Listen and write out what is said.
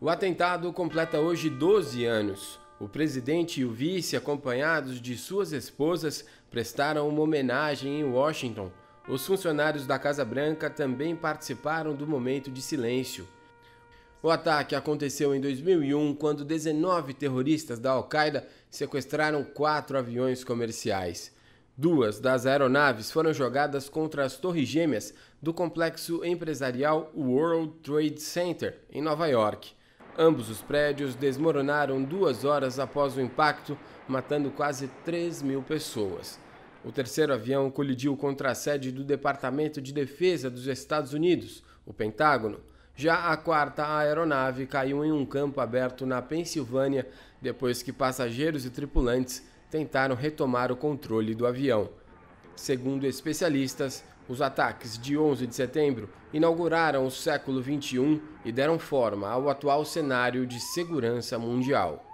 O atentado completa hoje 12 anos. O presidente e o vice, acompanhados de suas esposas, prestaram uma homenagem em Washington. Os funcionários da Casa Branca também participaram do momento de silêncio. O ataque aconteceu em 2001, quando 19 terroristas da Al-Qaeda sequestraram quatro aviões comerciais. Duas das aeronaves foram jogadas contra as torres gêmeas do complexo empresarial World Trade Center, em Nova York. Ambos os prédios desmoronaram duas horas após o impacto, matando quase 3 mil pessoas. O terceiro avião colidiu contra a sede do Departamento de Defesa dos Estados Unidos, o Pentágono. Já a quarta aeronave caiu em um campo aberto na Pensilvânia depois que passageiros e tripulantes tentaram retomar o controle do avião. Segundo especialistas, os ataques de 11 de setembro inauguraram o século XXI e deram forma ao atual cenário de segurança mundial.